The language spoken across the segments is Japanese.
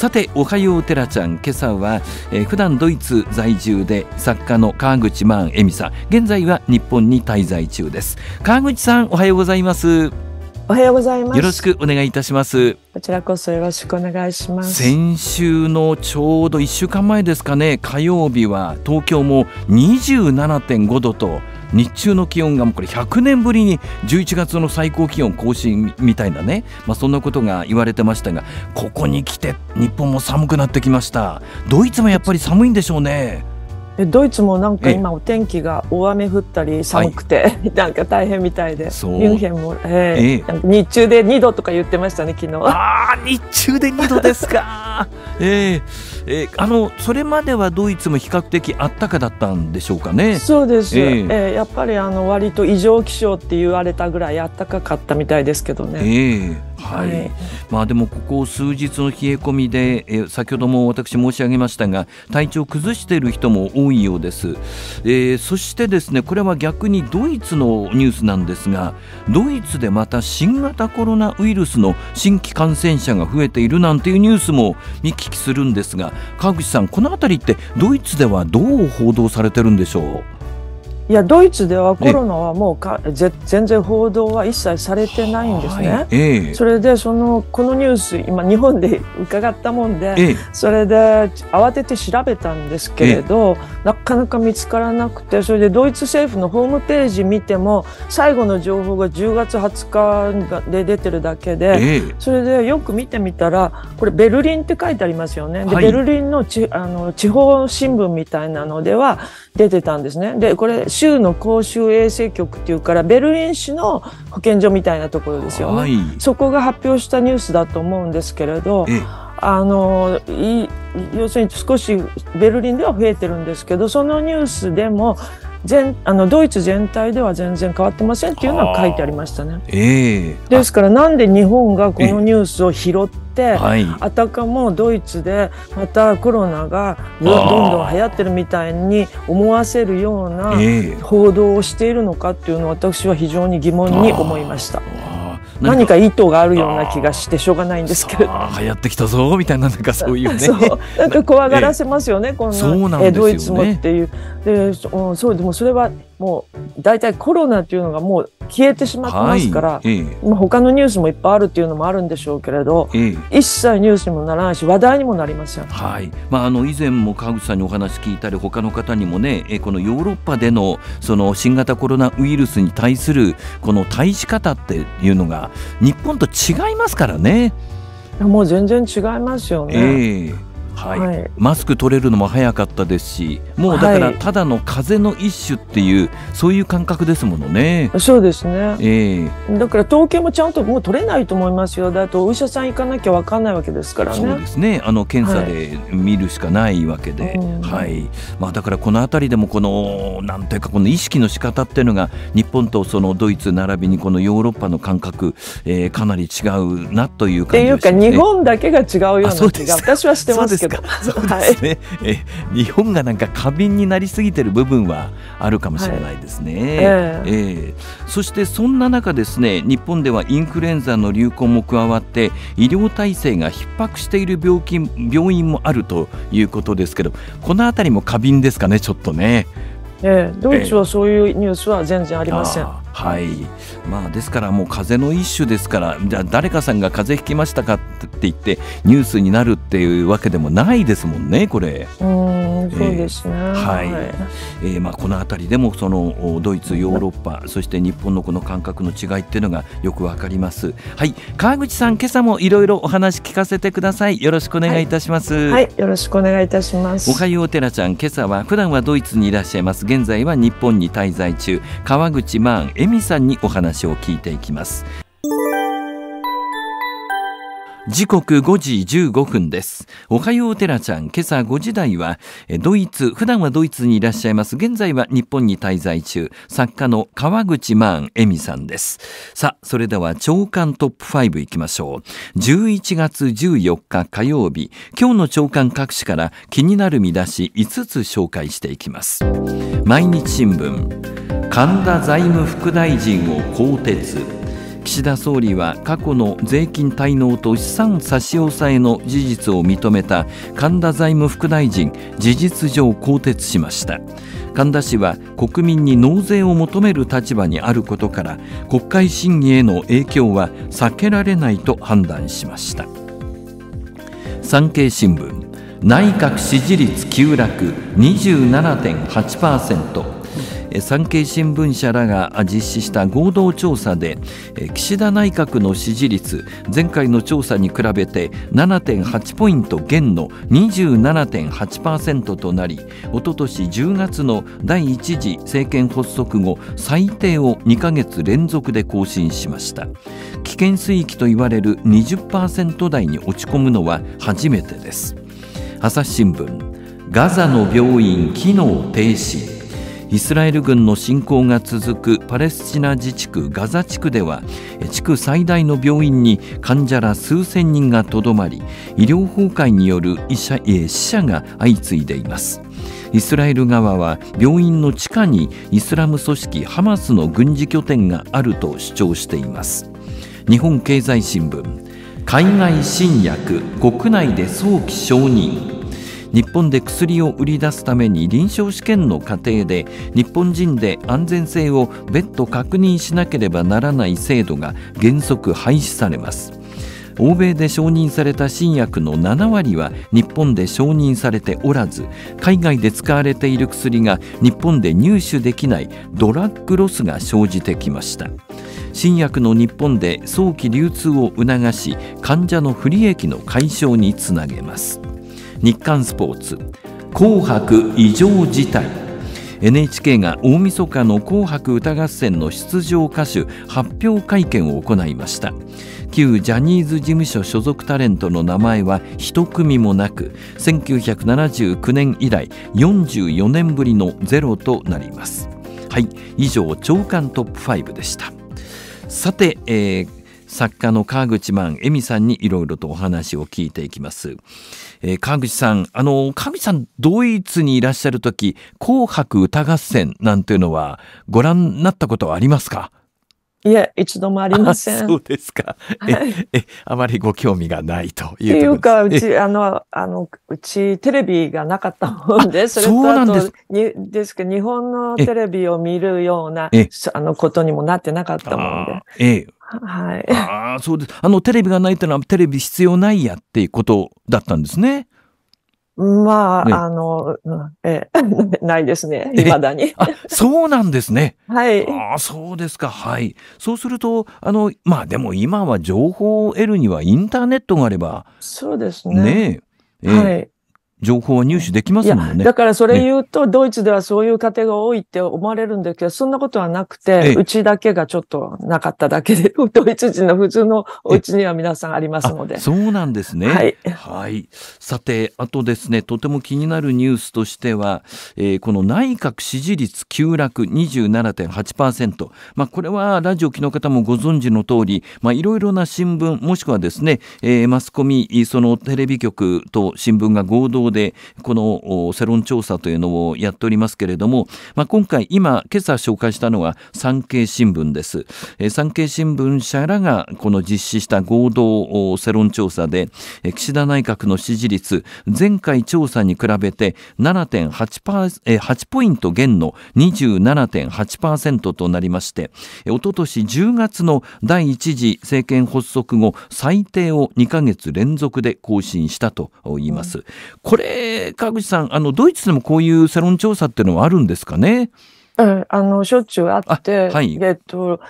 さておはようてらちゃん今朝は、えー、普段ドイツ在住で作家の川口万恵美さん現在は日本に滞在中です川口さんおはようございますおはようございます。よろしくお願いいたします。こちらこそよろしくお願いします。先週のちょうど1週間前ですかね、火曜日は東京も27.5度と、日中の気温がこれ100年ぶりに11月の最高気温更新みたいなね、まあ、そんなことが言われてましたがここに来て日本も寒くなってきましたドイツもやっぱり寒いんでしょうね。ドイツもなんか今お天気が大雨降ったり寒くて、はい、なんか大変みたいでミュンヘンも、えー、えー、日中で2度とか言ってましたね昨日ああ日中で2度ですか えー、えー、あのそれまではドイツも比較的あったかだったんでしょうかねそうです、えー、えー、やっぱりあの割と異常気象って言われたぐらいあったかかったみたいですけどねええーはい、はい、まあ、でもここ数日の冷え込みで、え先ほども私申し上げましたが体調を崩している人も多いようです、えー、そしてですねこれは逆にドイツのニュースなんですがドイツでまた新型コロナウイルスの新規感染者が増えているなんていうニュースも見聞きするんですが川口さんこの辺りってドイツではどう報道されてるんでしょういやドイツではコロナはもうか、ぜ全然報道は一切されてないんですね。えー、それでそのこのニュース今日本で伺ったもんで、えそれで慌てて調べたんですけれど、えなかなか見つからなくてそれでドイツ政府のホームページ見ても最後の情報が10月20日で出てるだけで、それでよく見てみたらこれベルリンって書いてありますよね。で、はい、ベルリンのちあの地方新聞みたいなのでは出てたんですね。でこれ州の公衆衛生局っていうからベルリン市の保健所みたいなところですよね、はい、そこが発表したニュースだと思うんですけれどあの要するに少しベルリンでは増えてるんですけどそのニュースでも全あのドイツ全体では全然変わってませんっていうのは書いてありましたね。えー、ですからなんで日本がこのニュースを拾って、はい、あたかもドイツでまたコロナがどんどん流行ってるみたいに思わせるような報道をしているのかっていうのを私は非常に疑問に思いました。何か意図があるような気がしてしょうがないんですけれど流行ってきたぞみたいななんかそういうねうなんか怖がらせますよね、ええ、こんななんね、えどういもっていうでそうでもそれはもう大体コロナっていうのがもう消えてしまってますから、はい他のニュースもいっぱいあるっていうのもあるんでしょうけれど、ええ、一切ニュースにもならないし話題にもなりません、はいまあ、あの以前も川口さんにお話聞いたり他の方にもねこのヨーロッパでのその新型コロナウイルスに対するこの対し方っていうのが日本と違いますからね。もう全然違いますよね。ええはい、マスク取れるのも早かったですしもうだからただの風邪の一種っていう、はい、そういう感覚ですものねそうですね、えー、だから統計もちゃんともう取れないと思いますよだとお医者さん行かなきゃ分かんないわけですからねそうですねあの検査で見るしかないわけで、はい、はい、まあ、だからこの辺りでもこのなんていうかこの意識の仕方っていうのが日本とそのドイツ並びにこのヨーロッパの感覚、えー、かなり違うなという感じ、ね、っていうか日本だけが違うような気が私はしてますけどかそうですね、はい、え日本がなんか過敏になりすぎてる部分はあるかもしれないですね、はい、えー、えー、そしてそんな中ですね日本ではインフルエンザの流行も加わって医療体制が逼迫している病気病院もあるということですけどこの辺りも過敏ですかねちょっとね。えー、ドイツはそういうニュースは全然ありません。はいまあ、ですからもう風邪の一種ですからじゃあ誰かさんが風邪ひきましたかって言ってニュースになるっていうわけでもないですもんねこれ。うんそうですね、えー、はい、えー、まあ、この辺りでもそのドイツヨーロッパそして日本のこの感覚の違いっていうのがよくわかりますはい川口さん今朝もいろいろお話聞かせてくださいよろしくお願いいたします、はい、はい、よろしくお願いいたしますおはようてらちゃん今朝は普段はドイツにいらっしゃいます現在は日本に滞在中川口マン恵美さんにお話を聞いていきます時刻5時15分です。おはようテラちゃん、今朝5時台は、ドイツ、普段はドイツにいらっしゃいます。現在は日本に滞在中、作家の川口マーン恵美さんです。さあ、それでは長官トップ5いきましょう。11月14日火曜日、今日の長官各紙から気になる見出し5つ紹介していきます。毎日新聞、神田財務副大臣を更迭。岸田総理は過去の税金滞納と資産差し押さえの事実を認めた神田財務副大臣事実上更迭しました神田氏は国民に納税を求める立場にあることから国会審議への影響は避けられないと判断しました産経新聞内閣支持率急落27.8%産経新聞社らが実施した合同調査で岸田内閣の支持率前回の調査に比べて7.8ポイント減の27.8%となりおととし10月の第1次政権発足後最低を2ヶ月連続で更新しました危険水域といわれる20%台に落ち込むのは初めてです朝日新聞ガザの病院機能停止イスラエル軍の侵攻が続くパレスチナ自治区ガザ地区では地区最大の病院に患者ら数千人がとどまり医療崩壊による医者死者が相次いでいますイスラエル側は病院の地下にイスラム組織ハマスの軍事拠点があると主張しています日本経済新聞海外新薬国内で早期承認日本で薬を売り出すために臨床試験の過程で日本人で安全性を別途確認しなければならない制度が原則廃止されます欧米で承認された新薬の7割は日本で承認されておらず海外で使われている薬が日本で入手できないドラッグロスが生じてきました新薬の日本で早期流通を促し患者の不利益の解消につなげます日刊スポーツ紅白異常事態 NHK が大晦日の「紅白歌合戦」の出場歌手発表会見を行いました旧ジャニーズ事務所所属タレントの名前は一組もなく1979年以来44年ぶりのゼロとなりますはい以上長官トップ5でしたさて、えー作家の川口万恵美さんにいろいろとお話を聞いていきます、えー、川口さんあの川口さんドイツにいらっしゃる時紅白歌合戦なんていうのはご覧になったことはありますかいや一度もありません。そうですか。え、はい、え、あまりご興味がないというと。いうか、うち、あの、あの、うちテレビがなかったもんで、それとです。にですけど、日本のテレビを見るような、あの、ことにもなってなかったもんで。ええ。はい。ああ、そうです。あの、テレビがないというのは、テレビ必要ないやっていうことだったんですね。まあ、ね、あの、え、ないですね。未だに。そうなんですね。はい。あそうですか。はい。そうすると、あの、まあでも今は情報を得るにはインターネットがあれば。そうですね。ねえ。はい。情報は入手できますもんね。だからそれ言うと、ドイツではそういう家庭が多いって思われるんだけど、そんなことはなくて、うちだけがちょっとなかっただけで、ドイツ人の普通のお家には皆さんありますので。そうなんですね。はい。はい。さて、あとですね、とても気になるニュースとしては、えー、この内閣支持率急落27.8%。まあ、これはラジオ機の方もご存知の通り、まあ、いろいろな新聞、もしくはですね、えー、マスコミ、そのテレビ局と新聞が合同方でこの世論調査というのをやっておりますけれども、まあ、今回今今朝紹介したのは産経新聞です、えー、産経新聞社らがこの実施した合同世論調査で岸田内閣の支持率前回調査に比べて7.8%、えー、8ポイント減の27.8%となりましておととし10月の第1次政権発足後最低を2ヶ月連続で更新したと言います。これ、川口さん、あのドイツでもこういう世論調査っていうのはあるんですかね。うん、あのしょっちゅうあって、はい、えっと、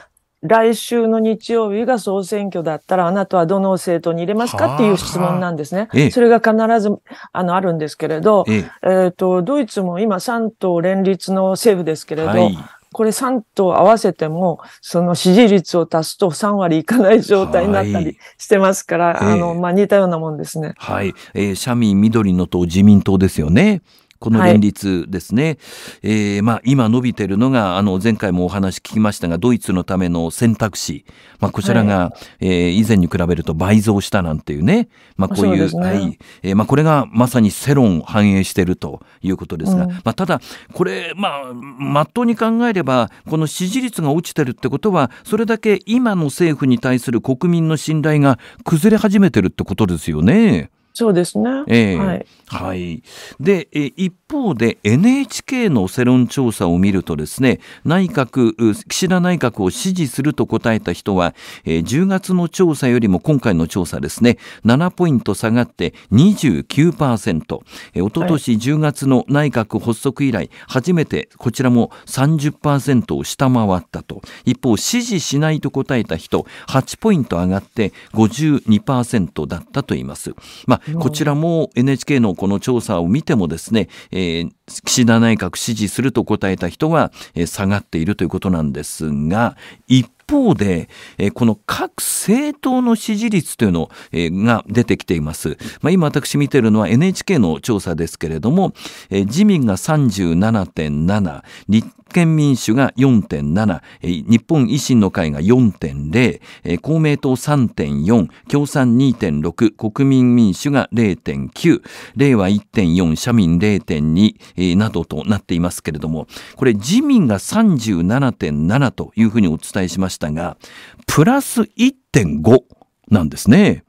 来週の日曜日が総選挙だったら、あなたはどの政党に入れますかっていう質問なんですね。ええ、それが必ず、あの、あるんですけれど、えっ、えー、と、ドイツも今3党連立の政府ですけれど、はい、これ3と合わせても、その支持率を足すと3割いかない状態になったりしてますから、はい、あの、まあ、似たようなもんですね。はい。えー、社民、緑の党、自民党ですよね。この連立ですね、はい、えー、まあ、今伸びているのがあの前回もお話聞きましたがドイツのための選択肢、まあ、こちらが、はい、えー、以前に比べると倍増したなんていうね、まあ、こういう、ね、はいえーまあ、これがまさに世論を反映しているということですが、うん、まあ、ただ、これ、まあ、まっとうに考えればこの支持率が落ちてるってことはそれだけ今の政府に対する国民の信頼が崩れ始めてるってことですよね。そうですね、えーはい、はい、で一方で NHK の世論調査を見るとですね内閣岸田内閣を支持すると答えた人は、えー、10月の調査よりも今回の調査ですね7ポイント下がって29%、えおととし10月の内閣発足以来初めてこちらも30%を下回ったと一方支持しないと答えた人8ポイント上がって52%だったといいます。まあこちらも NHK のこの調査を見てもですね、えー、岸田内閣支持すると答えた人は、え下がっているということなんですが、一方で、えー、この各政党の支持率というの、えー、が出てきています。まあ、今私見てるのは NHK の調査ですけれども、えー、自民が37.7、立憲民主が4.7、えー、日本維新の会が4.0、えー、公明党3.4、共産2.6、国民民主が0.9、令和1.4、社民0.2、えー、などとなっていますけれども、これ自民が37.7というふうにお伝えしました。したが、プラス1.5なんですね。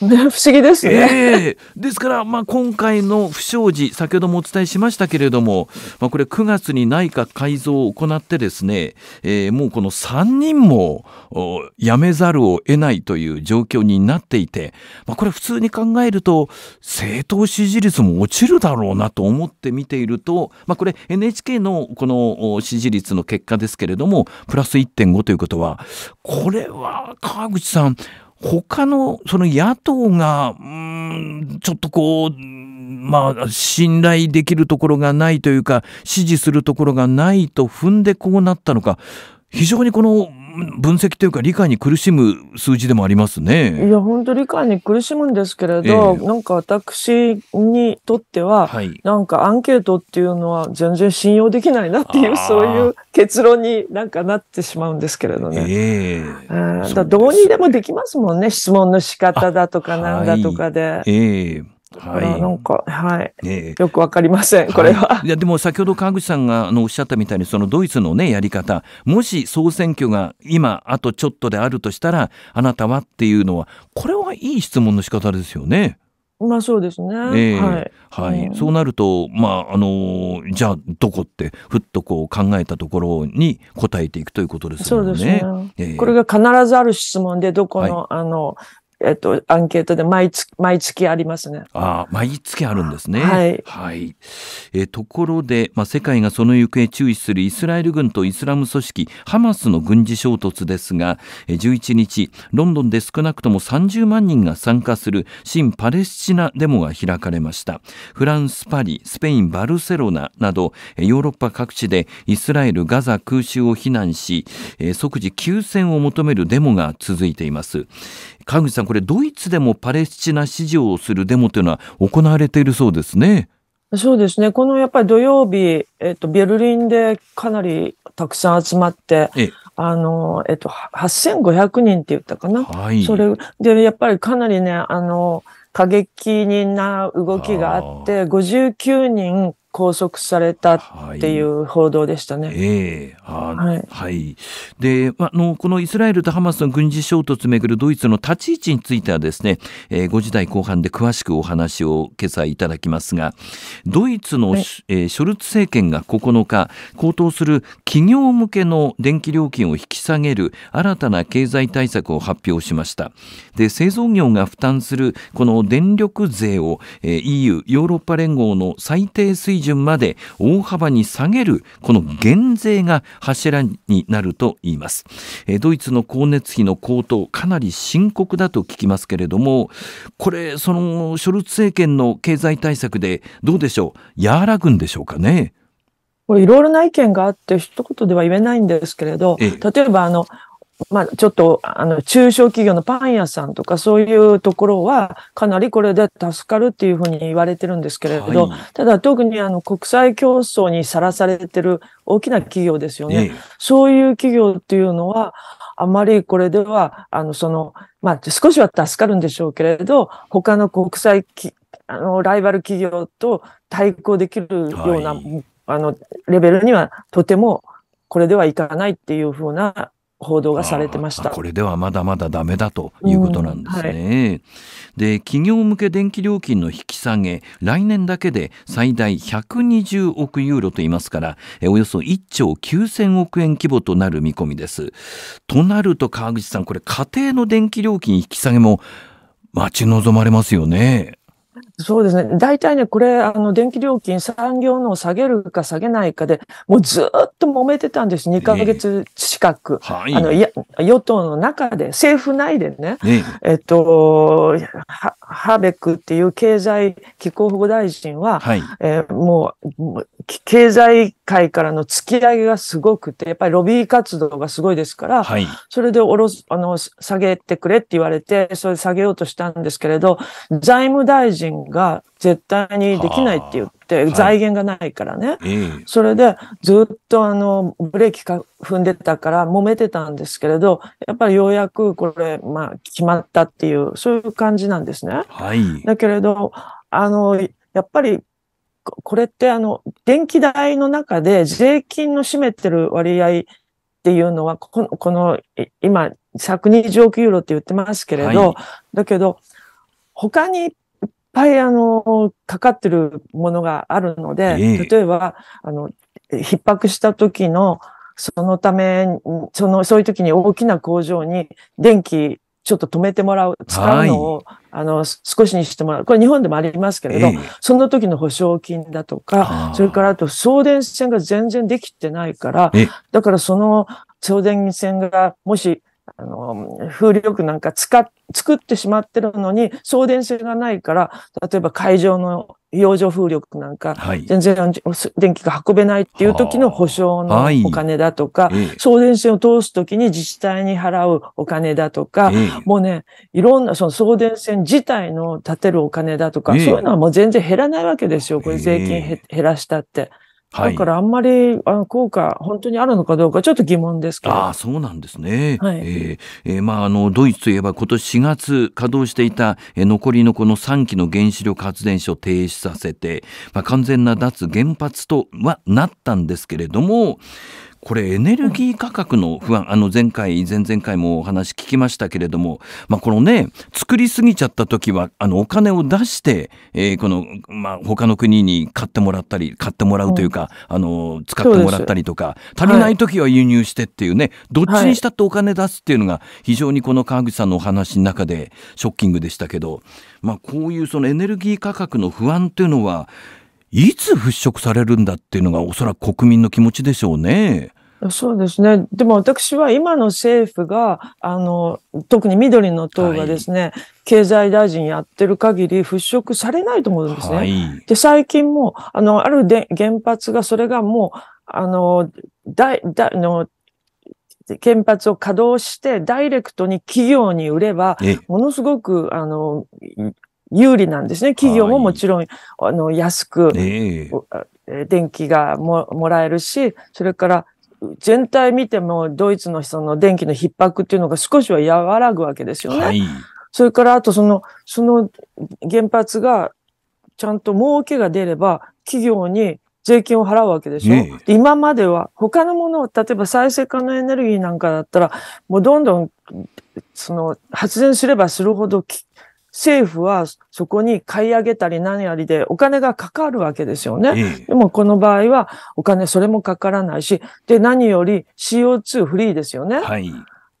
不思議ですね、えー、ですから、まあ、今回の不祥事先ほどもお伝えしましたけれども、まあ、これ9月に内閣改造を行ってですね、えー、もうこの3人も辞めざるを得ないという状況になっていて、まあ、これ普通に考えると政党支持率も落ちるだろうなと思って見ていると、まあ、これ NHK のこの支持率の結果ですけれどもプラス1.5ということはこれは川口さん他のその野党が、うん、ちょっとこう、まあ、信頼できるところがないというか、支持するところがないと踏んでこうなったのか、非常にこの、分析というか理解に苦しむ数字でもありますね。いや本当理解に苦しむんですけれど、えー、なんか私にとっては、はい、なんかアンケートっていうのは全然信用できないなっていうそういう結論になんかなってしまうんですけれどね。えー、だどうにでもできますもんね質問の仕方だとかなんだとかで。はい、えーだかなんか、はい、ね、よくわかりません、これは。はい、いやでも先ほど川口さんがあのおっしゃったみたいに、そのドイツのね、やり方、もし総選挙が今、あとちょっとであるとしたら、あなたはっていうのは、これはいい質問の仕方ですよね。まあそうですね。えー、はい、はい、うん、そうなると、まああのじゃあどこってふっとこう考えたところに答えていくということですよね。そうですね、えー、これが必ずある質問でどこの、はい、あのえっと、アンケートで毎月、毎月ありますね。ああ、毎月あるんですね。はい。はい。えところで、まあ、世界がその行方注意するイスラエル軍とイスラム組織ハマスの軍事衝突ですが、11日、ロンドンで少なくとも30万人が参加する新パレスチナデモが開かれました。フランス、パリ、スペイン、バルセロナなど、ヨーロッパ各地でイスラエル、ガザ空襲を非難し、即時休戦を求めるデモが続いています。川口さん、これドイツでもパレスチナ支持をするデモというのは行われているそうですね。そうですね。このやっぱり土曜日、えっと、ベルリンでかなりたくさん集まって、ええ、あの、えっと、8500人って言ったかな。はい。それで、やっぱりかなりね、あの、過激な動きがあって、59人拘束されたっていう報道でしたね。はい、えー、はい、はい、で、ま、あのこのイスラエルとハマスの軍事衝突をめぐるドイツの立ち位置についてはですね、えー、5時台後半で詳しくお話を今朝いただきますがドイツの、えー、ショルツ政権が9日高騰する企業向けの電気料金を引き下げる新たな経済対策を発表しましたで製造業が負担するこの電力税を、えー、EU ヨーロッパ連合の最低水準準まで大幅に下げるこの減税が柱になると言います、えドイツの光熱費の高騰かなり深刻だと聞きますけれどもこれそのショルツ政権の経済対策でどうでしょう和らぐんでしょうかねこれいろいろな意見があって一言では言えないんですけれど例えばあのまあ、ちょっと、あの、中小企業のパン屋さんとか、そういうところは、かなりこれで助かるっていうふうに言われてるんですけれど、はい、ただ、特にあの、国際競争にさらされてる大きな企業ですよね。そういう企業っていうのは、あまりこれでは、あの、その、まあ、少しは助かるんでしょうけれど、他の国際き、あの、ライバル企業と対抗できるような、はい、あの、レベルにはとても、これではいかないっていうふうな報道がされてましたこれではまだまだダメだということなんですね、うんはい、で企業向け電気料金の引き下げ来年だけで最大120億ユーロと言いますからおよそ1兆9000億円規模となる見込みですとなると川口さんこれ家庭の電気料金引き下げも待ち望まれますよねそうですね。大体ね、これ、あの、電気料金産業のを下げるか下げないかで、もうずっと揉めてたんです。2ヶ月近く。えー、はい。あの、や、与党の中で、政府内でね、えっと、ハーベックっていう経済気候保護大臣は、はい、えー、もう、経済界からの突き上げがすごくて、やっぱりロビー活動がすごいですから、はい、それでおろあの、下げてくれって言われて、それ下げようとしたんですけれど、財務大臣が絶対にできないって言って、財源がないからね、それでずっとあのブレーキか踏んでたから揉めてたんですけれど、やっぱりようやくこれ、まあ、決まったっていう、そういう感じなんですね。はい、だけれど、あの、やっぱりこれってあの、電気代の中で税金の占めてる割合っていうのは、この、この今、120億ユーロって言ってますけれど、はい、だけど、他にぱい、あの、かかってるものがあるので、えー、例えば、あの、逼迫した時の、そのため、その、そういう時に大きな工場に電気ちょっと止めてもらう、使うのを、はい、あの、少しにしてもらう。これ日本でもありますけれど、えー、その時の保証金だとか、それからあと送電線が全然できてないから、だからその送電線がもしあの、風力なんか使っ、作ってしまってるのに、送電線がないから、例えば会場の洋上風力なんか、全然電気が運べないっていう時の保証のお金だとか、送電線を通す時に自治体に払うお金だとか、もうね、いろんなその送電線自体の建てるお金だとか、そういうのはもう全然減らないわけですよ。これ税金、減らしたって。だからあんまりあの効果、本当にあるのかどうか、ちょっと疑問ですけどあそうなんですね、はい、えー、えー、まあ、あのドイツといえば、今年4月、稼働していた、えー、残りのこの3基の原子力発電所を停止させて、まあ、完全な脱原発とはなったんですけれども、これエネルギー価格の不安、あの前回、前々回もお話聞きましたけれども、まあ、このね、作りすぎちゃった時は、あのお金を出して、えー、この、まあ、他の国に買ってもらったり、買ってもらうというか、あの、使ってもらったりとか、足りない時は輸入してっていうね、どっちにしたってお金出すっていうのが、非常にこの川口さんのお話の中でショッキングでしたけど、まあ、こういうそのエネルギー価格の不安というのは、いつ払拭されるんだっていうのがおそらく国民の気持ちでしょうね。そうですね。でも私は今の政府が、あの、特に緑の党がですね、はい、経済大臣やってる限り払拭されないと思うんですね。はい、で、最近も、あの、あるで原発が、それがもう、あの、だだの原発を稼働してダイレクトに企業に売れば、ものすごく、あの、有利なんですね。企業ももちろん、はい、あの安く、えー、電気がももらえるし、それから全体見てもドイツのその電気の逼迫っていうのが少しは和らぐわけですよね。はい、それからあとその、その原発がちゃんと儲けが出れば企業に税金を払うわけでしょ、ね、今までは他のものを、例えば再生可能エネルギーなんかだったら、もうどんどんその発電すればするほど政府はそこに買い上げたり何やりでお金がかかるわけですよね。でもこの場合はお金それもかからないし、で何より CO2 フリーですよね。はい、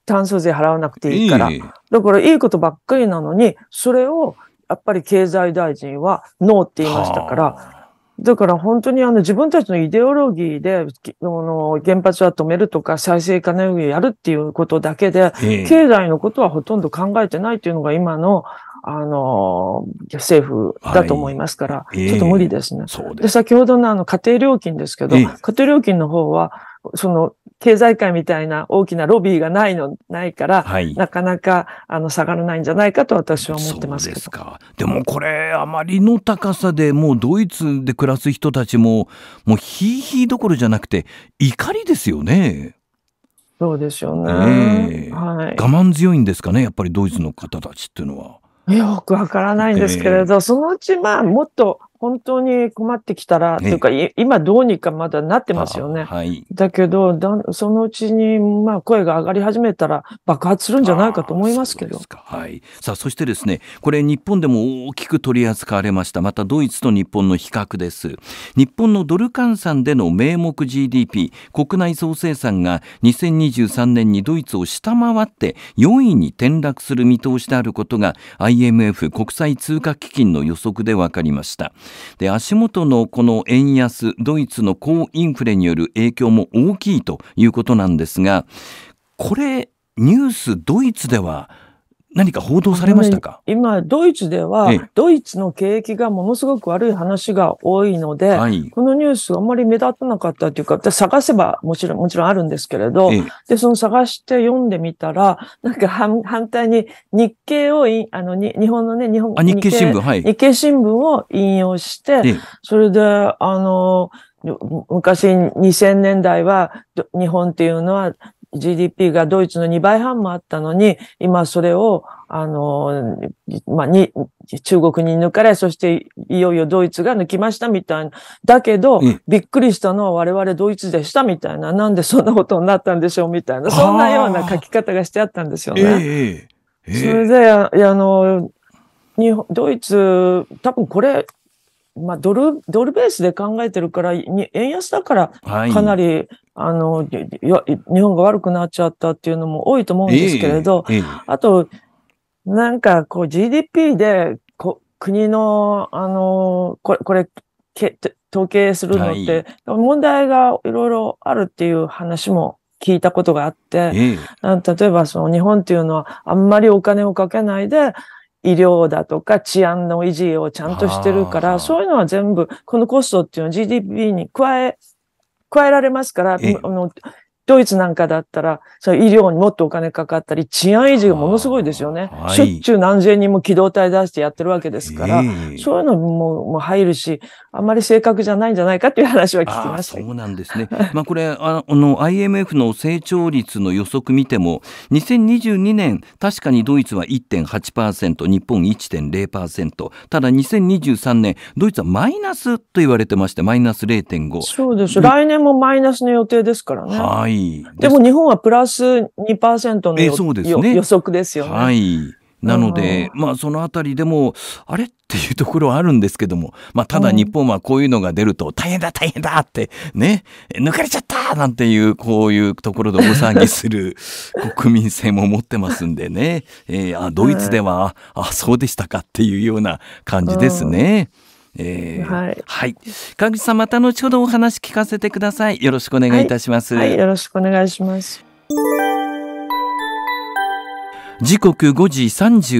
炭素税払わなくていいから。だからいいことばっかりなのに、それをやっぱり経済大臣はノーって言いましたから、だから本当にあの自分たちのイデオロギーで、あの原発は止めるとか再生可能エネルギーやるっていうことだけで、経済のことはほとんど考えてないっていうのが今のあの、政府だと思いますから、はいちょっと無理ですね。そうで先ほどのあの家庭料金ですけど、えー、家庭料金の方は、その、経済界みたいな大きなロビーがないの、ないから、はい、なかなか、あの、下がらないんじゃないかと私は思ってますけど。そうですか。でもこれ、あまりの高さでもうドイツで暮らす人たちも、もうひいひいどころじゃなくて、怒りですよね。そうですよね、えー、はい。我慢強いんですかね、やっぱりドイツの方たちっていうのは。よくわからないんですけれど、そのうちまあもっと本当に困ってきたら、ね、というか、今どうにかまだなってますよね。はい、だけどだ、そのうちに、まあ、声が上がり始めたら爆発するんじゃないかと思いますけど。はい、さあ、そしてですね、これ日本でも大きく取り扱われました。またドイツと日本の比較です。日本のドル換算での名目 GDP、国内総生産が2023年にドイツを下回って4位に転落する見通しであることが IMF 国際通貨基金の予測で分かりました。で足元のこの円安ドイツの高インフレによる影響も大きいということなんですがこれニュースドイツでは何か報道されましたか今、ドイツでは、ドイツの景気がものすごく悪い話が多いので、はい、このニュースあんまり目立たなかったというか、探せばもちろん、もちろんあるんですけれど、で、その探して読んでみたら、なんか反対に日経をあのに、日本のね、日本日経新聞、はい、日経新聞を引用して、それで、あの、昔2000年代は日本っていうのは GDP がドイツの2倍半もあったのに、今それを、あの、まあ、に、中国に抜かれ、そしていよいよドイツが抜きましたみたいな。だけど、うん、びっくりしたのは我々ドイツでしたみたいな。なんでそんなことになったんでしょうみたいな。そんなような書き方がしてあったんですよね。えーえー、それで、あの、日本ドイツ、多分これ、まあ、ドル、ドルベースで考えてるから、円安だから、かなり、はい、あの、日本が悪くなっちゃったっていうのも多いと思うんですけれど、えーえー、あと、なんか、こう GDP で、こ国の、あの、これ、これ、け統計するのって、はい、問題がいろいろあるっていう話も聞いたことがあって、ええ、例えばその日本っていうのはあんまりお金をかけないで、医療だとか治安の維持をちゃんとしてるから、そういうのは全部、このコストっていうのは GDP に加え、加えられますから、あのドイツなんかだったら、その医療にもっとお金かかったり、治安維持がものすごいですよね。はい、しょっちゅう何千人も機動隊出してやってるわけですから、えー、そういうのもも入るし、あんまり正確じゃないんじゃないかという話は聞きました。そうなんですね。まあこれ、あの、IMF の成長率の予測見ても、2022年、確かにドイツは1.8%、日本1.0%、ただ2023年、ドイツはマイナスと言われてまして、マイナス0.5。そうです。来年もマイナスの予定ですからね。はい。。でも日本はプラス2%の、えですね、予測ですよね。はい。なので、まあ、そのあたりでも、あれ っていうところはあるんですけども、まあ、ただ日本はこういうのが出ると、大変だ大変だって、ね、抜かれちゃったなんていう、こういうところで大騒ぎする 国民性も持ってますんでね、えー、あ、ドイツでは、あ、そうでしたかっていうような感じですね。うんえー、はい、はい、川口さんまた後ほどお話聞かせてくださいよろしくお願いいたします、はい、はい、よろしくお願いします時刻5時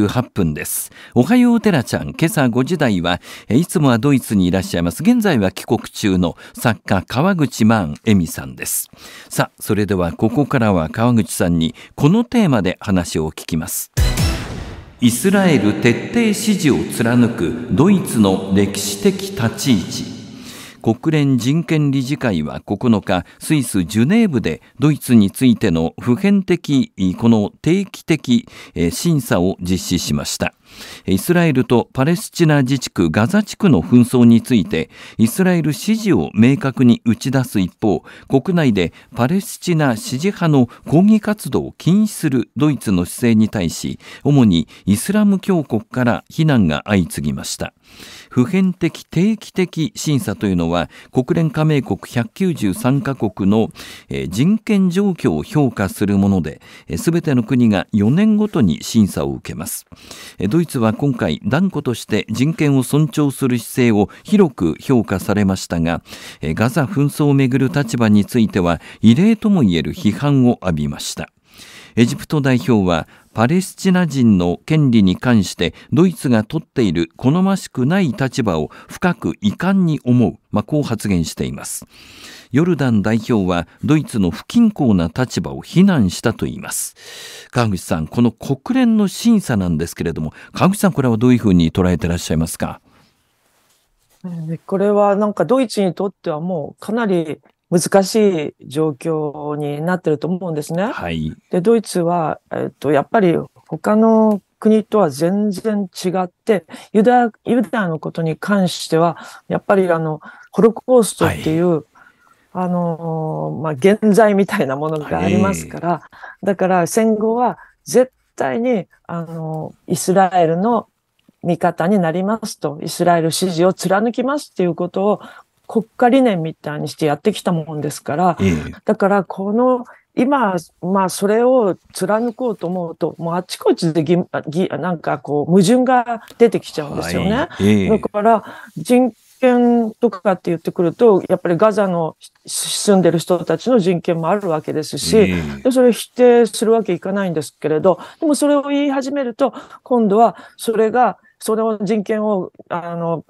38分です。おはようテラちゃん、今朝5時台はいつもはドイツにいらっしゃいます。現在は帰国中の作家川口万恵美さんです。さあ、それではここからは川口さんにこのテーマで話を聞きます。イスラエル徹底支持を貫くドイツの歴史的立ち位置国連人権理事会は9日、スイス・ジュネーブでドイツについての普遍的、この定期的審査を実施しました。イスラエルとパレスチナ自治区ガザ地区の紛争についてイスラエル支持を明確に打ち出す一方国内でパレスチナ支持派の抗議活動を禁止するドイツの姿勢に対し主にイスラム教国から非難が相次ぎました。普遍的定期的審査というのは国連加盟国193カ国の人権状況を評価するもので、すべての国が4年ごとに審査を受けます。ドイツは今回断固として人権を尊重する姿勢を広く評価されましたが、ガザ紛争をめぐる立場については異例ともいえる批判を浴びました。エジプト代表はパレスチナ人の権利に関してドイツが取っている好ましくない立場を深く遺憾に思う、まあ、こう発言していますヨルダン代表はドイツの不均衡な立場を非難したといいます川口さんこの国連の審査なんですけれども川口さんこれはどういうふうに捉えてらっしゃいますかこれはなんかドイツにとってはもうかなり難しい状況になってると思うんですね。はい、でドイツは、えっと、やっぱり他の国とは全然違ってユダユダのことに関してはやっぱりあのホロコーストっていう、はい、あのまあ、現在みたいなものがありますから、はい、だから戦後は絶対にあのイスラエルの味方になりますと、イスラエル支持を貫きますっていうことを国家理念みたいにしてやってきたもんですから、だからこの今、まあ、それを貫こうと思うと、もうあちこちでぎぎ、なんかこう、矛盾が出てきちゃうんですよね。はい、だから、人権とかって言ってくると、やっぱりガザの住んでる人たちの人権もあるわけですし、でそれ否定するわけいかないんですけれど、でもそれを言い始めると、今度はそれが、その人権を、あの、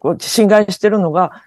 こう信害してるのが、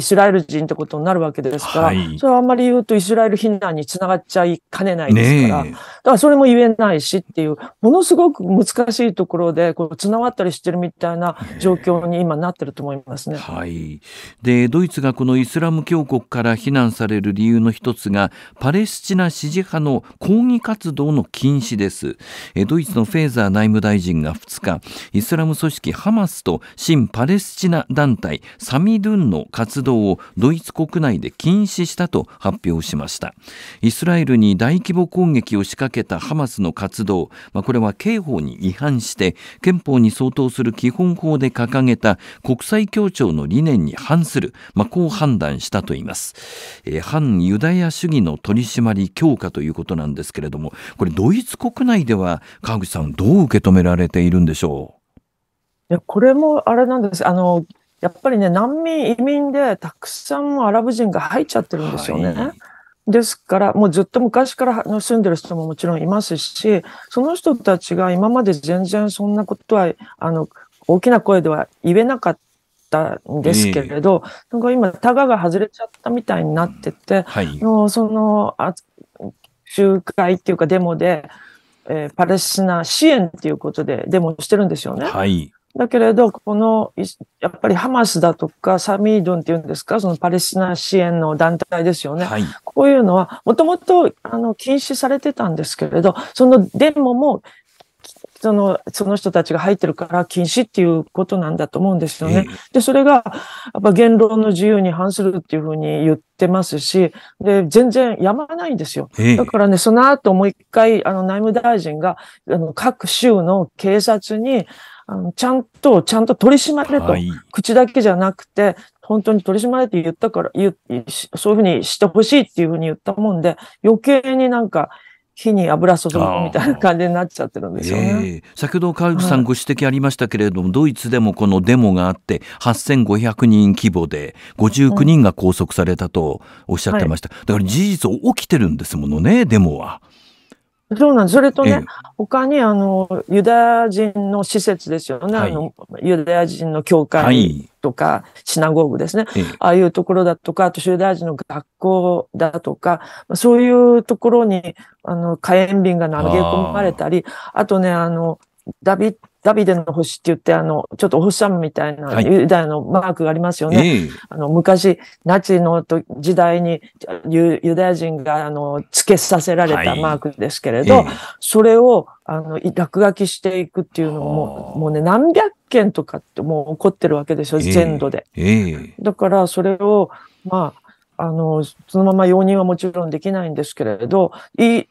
イスラエル人ってことになるわけですから、はい、それはあんまり言うとイスラエル避難につながっちゃいかねないですから、だからそれも言えないしっていう、ものすごく難しいところで、こう、繋がったりしてるみたいな状況に今なってると思いますね。はい。で、ドイツがこのイスラム教国から非難される理由の一つが、パレスチナ支持派の抗議活動の禁止です。えドイツのフェーザー内務大臣が2日、イスラム組織ハマスと新パレスチナ団体サミドゥンの活動動をドイツ国内で禁止したと発表しましたイスラエルに大規模攻撃を仕掛けたハマスの活動、まあ、これは刑法に違反して憲法に相当する基本法で掲げた国際協調の理念に反する、まあ、こう判断したといいます、えー、反ユダヤ主義の取り締まり強化ということなんですけれどもこれドイツ国内では川口さんどう受け止められているんでしょういやこれもあれなんですあのやっぱりね、難民、移民でたくさんアラブ人が入っちゃってるんですよね。はい、ですから、もうずっと昔から住んでる人ももちろんいますし、その人たちが今まで全然そんなことは、あの、大きな声では言えなかったんですけれど、えー、なんか今、タガが外れちゃったみたいになってて、はい、もうそのあ、集会っていうかデモで、えー、パレスチナ支援っていうことでデモしてるんですよね。はいだけれど、この、やっぱりハマスだとか、サミードンっていうんですか、そのパレスチナ支援の団体ですよね。はい、こういうのは、もともと、あの、禁止されてたんですけれど、そのデモも、その、その人たちが入ってるから禁止っていうことなんだと思うんですよね。で、それが、やっぱ言論の自由に反するっていうふうに言ってますし、で、全然やまないんですよ。だからね、その後もう一回、あの、内務大臣が、あの、各州の警察に、あのちゃんと、ちゃんと取り締まれと、はい、口だけじゃなくて、本当に取り締まれって言ったから、言そういうふうにしてほしいっていうふうに言ったもんで、余計になんか、火に油注ぐみたいな感じになっちゃってるんですよね、えー、先ほど川口さんご指摘ありましたけれども、はい、ドイツでもこのデモがあって8500人規模で59人が拘束されたとおっしゃってました、うんはい、だから事実起きてるんですものねデモは。そうなんです。それとね、ええ、他にあの、ユダヤ人の施設ですよね。はい、あのユダヤ人の教会とか、はい、シナゴーグですね、え、ああいうところだとか、あとユダヤ人の学校だとか、そういうところに、あの、火炎瓶が投げ込まれたり、あとね、あの、ダビ、ダビデの星って言って、あの、ちょっとお星様みたいなユダヤのマークがありますよね。はい、あの、昔、ナチの時代にユダヤ人が、あの、付けさせられたマークですけれど、はい、それを、あの、落書きしていくっていうのも、もうね、何百件とかってもう起こってるわけですよ、全土で。だから、それを、まあ、あの、そのまま容認はもちろんできないんですけれど、い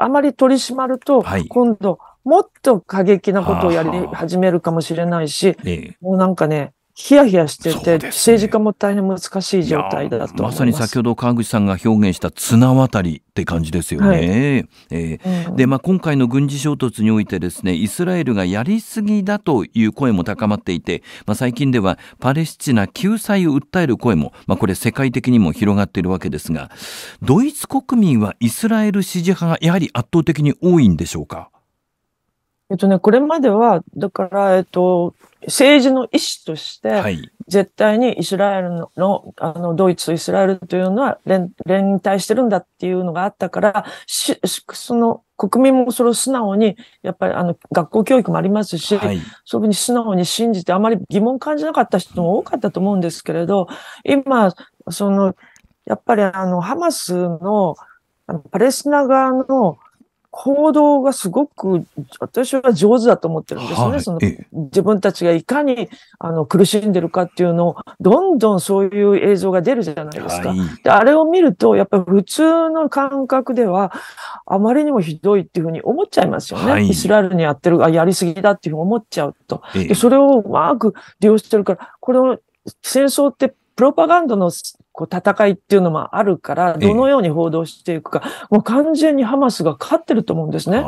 あまり取り締まると、今度、はいもっと過激なことをやり始めるかもしれないし、もうなんかね、ヒヤヒヤしてて、ね、政治家も大変難しい状態だとまさに先ほど川口さんが表現した綱渡りって感じですよね。はい、えーうん、で、まあ、今回の軍事衝突においてですね、イスラエルがやりすぎだという声も高まっていて、まあ、最近ではパレスチナ救済を訴える声も、まあ、これ世界的にも広がっているわけですが、ドイツ国民はイスラエル支持派がやはり圧倒的に多いんでしょうか。えっとね、これまでは、だから、えっと、政治の意思として、絶対にイスラエルの、あの、ドイツとイスラエルというのは連、連帯してるんだっていうのがあったから、し、その、国民もそれを素直に、やっぱりあの、学校教育もありますし、はい、そういうふうに素直に信じて、あまり疑問感じなかった人も多かったと思うんですけれど、今、その、やっぱりあの、ハマスの、パレスチナ側の行動がすごく私は上手だと思ってるんですね。はい、その自分たちがいかにあの苦しんでるかっていうのをどんどんそういう映像が出るじゃないですか。はい、であれを見るとやっぱり普通の感覚ではあまりにもひどいっていうふうに思っちゃいますよね。はい、イスラエルにやってるあやりすぎだっていうふうに思っちゃうと。でそれをうまく利用してるからこれを戦争ってプロパガンダのこう戦いっていうのもあるから、どのように報道していくか、もう完全にハマスが勝ってると思うんですね。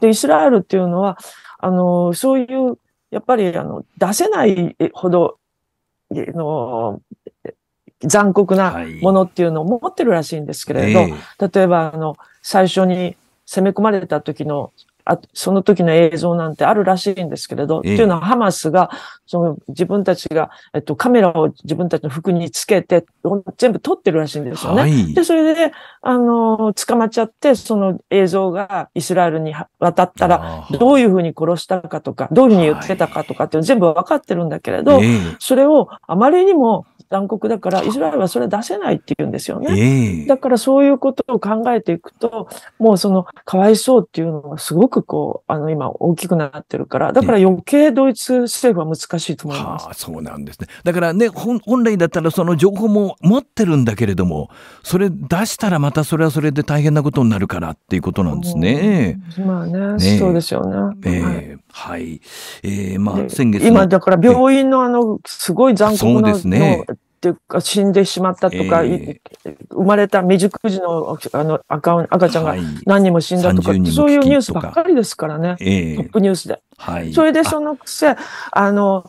で、イスラエルっていうのは、あの、そういう、やっぱり、あの、出せないほど、の、残酷なものっていうのを持ってるらしいんですけれど、はいえ例えば、あの、最初に攻め込まれた時のあその時の映像なんてあるらしいんですけれど、えー、というのはハマスが、その自分たちが、えっと、カメラを自分たちの服につけて、全部撮ってるらしいんですよね。はい、で、それで、あの、捕まっちゃって、その映像がイスラエルに渡ったら、どういうふうに殺したかとか、どういうふうに言ってたかとかって全部わかってるんだけれど、えー、それをあまりにも残酷だから、イスラエルはそれ出せないって言うんですよね。だからそういうことを考えていくと、もうその、かわいそうっていうのがすごくこう、あの、今大きくなってるから、だから余計ドイツ政府は難しいと思います。はあ、そうなんですね。だからね、本来だったらその情報も持ってるんだけれども、それ出したらまたそれはそれで大変なことになるからっていうことなんですね。うん、まあね、ねそうですよね。えー、はいえー、まあ、先月。今、だから病院のあの、すごい残酷な、ね、っていうか、死んでしまったとか、えー、生まれた未熟児のあの赤赤ちゃんが何人も死んだとか、はい、そういうニュースばっかりですからね、えー、トップニュースで。はい、それでそのくせ、あの、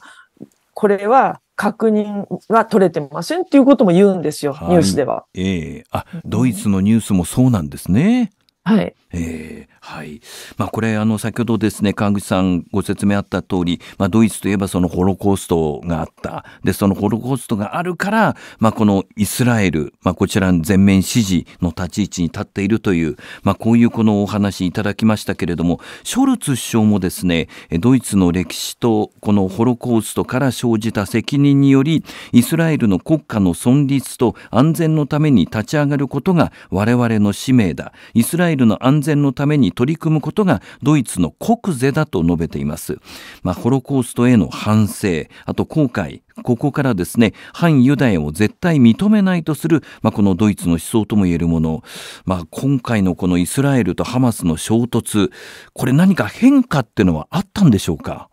これは確認は取れてませんっていうことも言うんですよ、はい、ニュースでは。ええー、あ、ドイツのニュースもそうなんですね。はい。えー、はい。まあこれあの先ほどですね川口さんご説明あった通り、まあドイツといえばそのホロコーストがあったでそのホロコーストがあるからまあこのイスラエルまあこちら全面支持の立ち位置に立っているというまあこういうこのお話いただきましたけれどもショルツ首相もですねドイツの歴史とこのホロコーストから生じた責任によりイスラエルの国家の存立と安全のために立ち上がることが我々の使命だイスラエルルの安全のために取り組むことがドイツの国是だと述べています。まあ、ホロコーストへの反省、あと後悔、ここからですね、反ユダヤを絶対認めないとする、まあ、このドイツの思想ともいえるもの、まあ、今回のこのイスラエルとハマスの衝突、これ何か変化っていうのはあったんでしょうか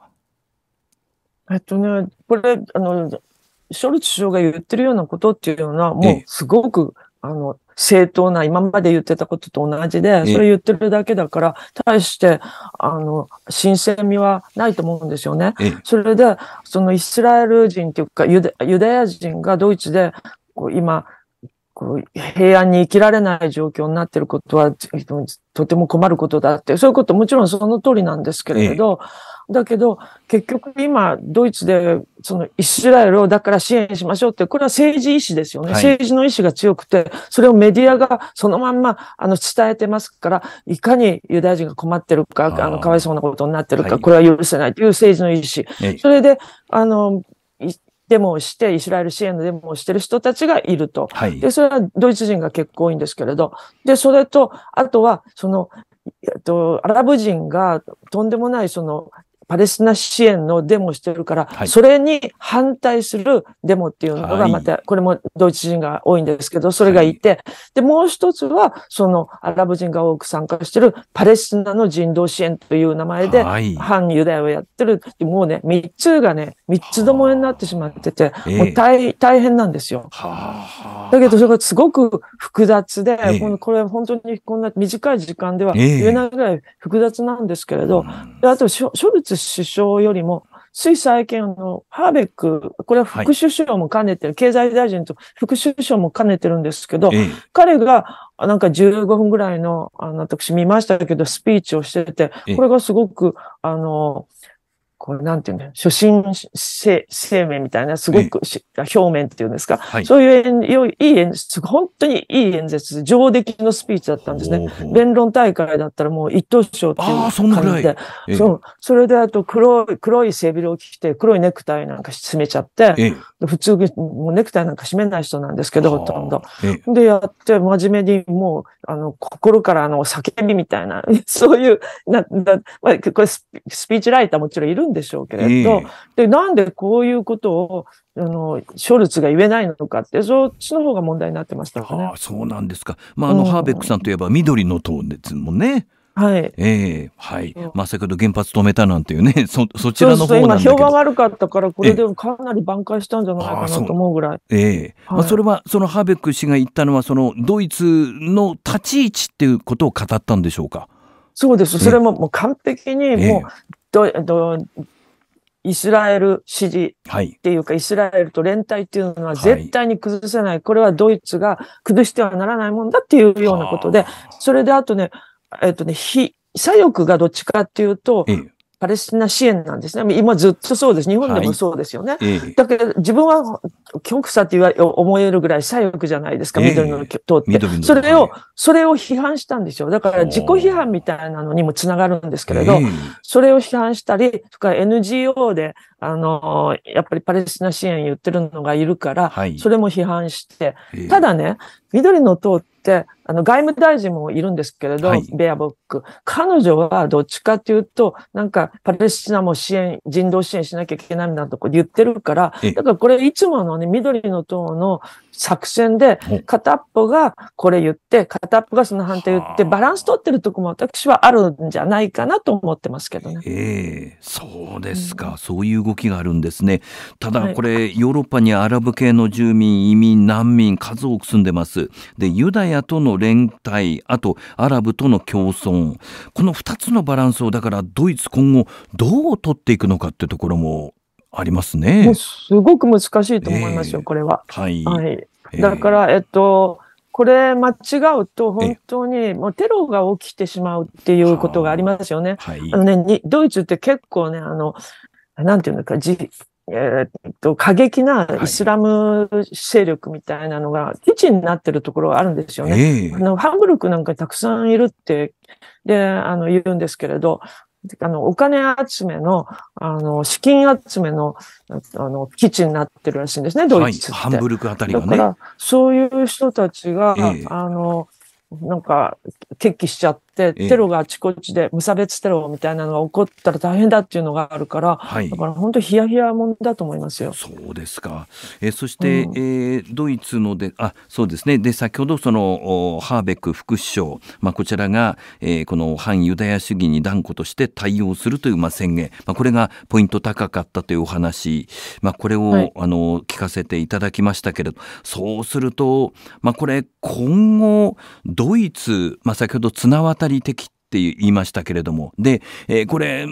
えっとね、これ、あの、ショルツ首相が言ってるようなことっていうのは、もうすごく、ええ、あの、正当な、今まで言ってたことと同じで、それ言ってるだけだから、対して、あの、新鮮味はないと思うんですよね。それで、そのイスラエル人というか、ユダヤ人がドイツで、こう今、こう平安に生きられない状況になっていることはとても困ることだって、そういうこともちろんその通りなんですけれど、ええ、だけど、結局今、ドイツで、そのイスラエルをだから支援しましょうって、これは政治意志ですよね。はい、政治の意志が強くて、それをメディアがそのまんま、あの、伝えてますから、いかにユダヤ人が困ってるか、あの、かわいそうなことになってるか、はい、これは許せないという政治の意志。それで、あの、デモをして、イスラエル支援のデモをしてる人たちがいると。はい、で、それはドイツ人が結構多いんですけれど。で、それと、あとは、その、えっと、アラブ人がとんでもないそのパレスチナ支援のデモしてるから、はい、それに反対するデモっていうのがまた、はい、これもドイツ人が多いんですけど、それがいて、はい、で、もう一つは、そのアラブ人が多く参加してるパレスチナの人道支援という名前で、反ユダヤをやってる、もうね、三つがね、三つどもえになってしまってて、もう大,、大変なんですよ。だけど、それがすごく複雑で、えー、これ本当にこんな短い時間では言えないぐらい複雑なんですけれど、あとショルツ首相よりも、つい最近のハーベック、これは副首相も兼ねてる、はい、経済大臣と副首相も兼ねてるんですけど、ええ、彼がなんか15分ぐらいの、あの、私見ましたけど、スピーチをしてて、これがすごく、あの、これなんていうんだよ。初心生命みたいな、すごく、表面っていうんですか。はい、そういう良い、いい演説、本当にいい演説、上出来のスピーチだったんですね。弁論大会だったらもう一等賞っていう感じで。ああ、そんなそう。それであと黒い、黒い背広を着て、黒いネクタイなんか締めちゃって、ええ、普通もうネクタイなんか締めない人なんですけど、ほとんど。で、やって、真面目にもう、あの、心からあの、叫びみたいな、そういう、な、な、まあ、これスピーチライターもちろんいるんでしょうけれど、で、なんでこういうことを、あの、ショルツが言えないのかって、そっちの方が問題になってました、ね、はあ、そうなんですか。まあ、あの、うん、ハーベックさんといえば緑の党ですもんね。はい。ええー、はい。まあ、先ほど原発止めたなんていうね、そ、そちらの方なんだけど。今、評判悪かったから、これでもかなり挽回したんじゃないかなと思うぐらい。ええーはい、まあ、それは、そのハーベック氏が言ったのは、その、ドイツの立ち位置っていうことを語ったんでしょうか。そうです。それももう完璧に、もう、どと、イスラエル支持っていうか、はい、イスラエルと連帯っていうのは絶対に崩せない、はい、これはドイツが崩してはならないもんだっていうようなことで、それであとね、えっ、とね、非左翼がどっちかっていうと、えパレスチナ支援なんですね。今ずっとそうです。日本でもそうですよね。はい、だけど、自分は極左って思えるぐらい左翼じゃないですか、え緑の党って。それを、それを批判したんですよ。だから自己批判みたいなのにもつながるんですけれど、それを批判したり、とか NGO で、あの、やっぱりパレスチナ支援言ってるのがいるから、はい、それも批判して、えただね、緑の党って、あの、外務大臣もいるんですけれど、はい、ベアボック。彼女はどっちかっていうと、なんか、パレスチナも支援、人道支援しなきゃいけないみたいなとこで言ってるから、だからこれいつものね、緑の党の作戦で、片っぽがこれ言って、片っぽがその反対言って、バランス取ってるとこも私はあるんじゃないかなと思ってますけどね。ええー、そうですか、うん、そういう動きがあるんですね。ただこれ、はい、ヨーロッパにアラブ系の住民、移民、難民、数多く住んでます。で、ユダヤとの連帯、あとアラブとの共存、この二つのバランスをだからドイツ今後どう取っていくのかってところもありますね。すごく難しいと思いますよ、えー、これは。はい。はい、だから、えー、っと、これ間違うと本当にもうテロが起きてしまうっていうことがありますよね。はあ、はい、あのねドイツって結構ね、あの、なんていうのか、じえー、っと、過激なイスラム勢力みたいなのが基地になってるところがあるんですよね。えー、あのハンブルクなんかたくさんいるって、で、あの、言うんですけれど、あの、お金集めの、あの、資金集めの、あの、基地になってるらしいんですね、ドイツって。はい、ハンブルクあたりがね。だから、そういう人たちが、えあの、なんか、決起しちゃって、テロがあちこちで無差別テロみたいなのが起こったら大変だっていうのがあるから、はい、だから本当ヒヤヒヤもんだと思いますよ。そうですか。えー、そして、うん、えー、ドイツので、あ、そうですね。で、先ほどそのハーベック副首相、まあこちらが、えー、この反ユダヤ主義に断固として対応するというまあ宣言、まあこれがポイント高かったというお話、まあこれを、はい、あの聞かせていただきましたけれど、そうすると、まあこれ今後ドイツ、まあ先ほど綱渡り的って言いましたけれどもで、えー、これ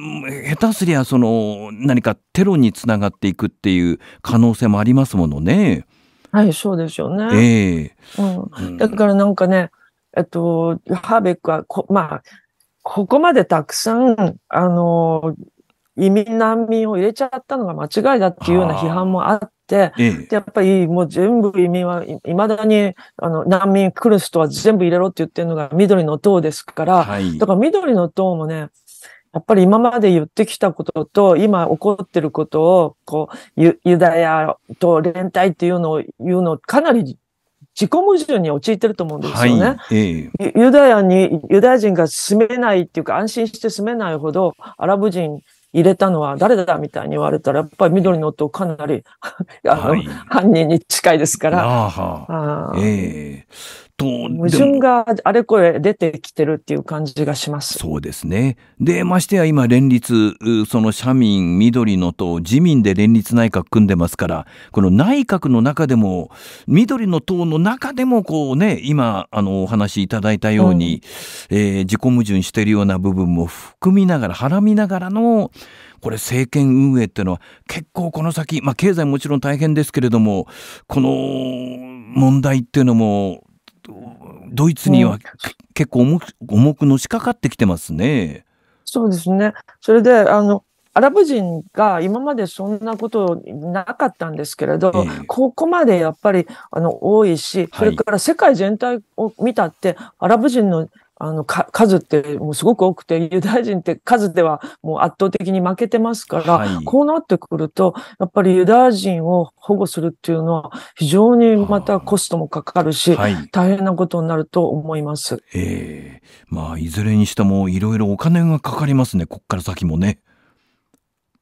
下手すりゃその何かテロにつながっていくっていう可能性もありますものね。はいそうですよね、えー、うん、だからなんかね、えっと、ハーベックはこ,、まあ、ここまでたくさんあの移民難民を入れちゃったのが間違いだっていうような批判もあっ、ええ、でやっぱりもう全部移民はいまだにあの難民来る人は全部入れろって言ってるのが緑の党ですから、はい、だから緑の党もね、やっぱり今まで言ってきたことと、今起こってることを、こう、ユユダヤと連帯っていうのを言うの、かなり自己矛盾に陥ってると思うんですよね。はいええ、ユダヤに、ユダヤ人が住めないっていうか安心して住めないほどアラブ人入れたのは誰だみたいに言われたら、やっぱり緑の音かなりあの、はい、犯人に近いですから。ああ、えーと、矛盾があれこれ出てきてるっていう感じがします。そうですね。で、ましてや今連立、その社民、緑の党、自民で連立内閣組んでますから、この内閣の中でも、緑の党の中でもこうね、今、あの、お話いただいたように、うん、えー、自己矛盾してるような部分も含みながら、はらみながらの、これ政権運営っていうのは結構この先、まあ経済もちろん大変ですけれども、この問題っていうのもドイツには、結構重く重くのしかかってきてますね。そうですねそれであのアラブ人が今までそんなことなかったんですけれど、えー、ここまでやっぱりあの多いし、それから世界全体を見たって、アラブ人のあの、か、数ってもうすごく多くて、ユダヤ人って数ではもう圧倒的に負けてますから、はい、こうなってくると、やっぱりユダヤ人を保護するっていうのは非常にまたコストもかかるし、はい、大変なことになると思います。ええー、まあ、いずれにしてもいろいろお金がかかりますね、こっから先もね。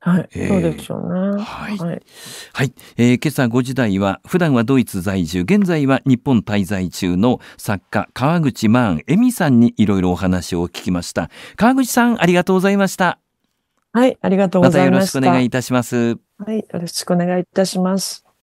はい、えー、そうでしょうね。はい。はい、はい、えー、今朝5時台は、普段はドイツ在住、現在は日本滞在中の作家、川口マーン、恵美さんにいろいろお話を聞きました。川口さん、ありがとうございました。はい、ありがとうございました。またよろしくお願いいたします。はい、よろしくお願いいたします。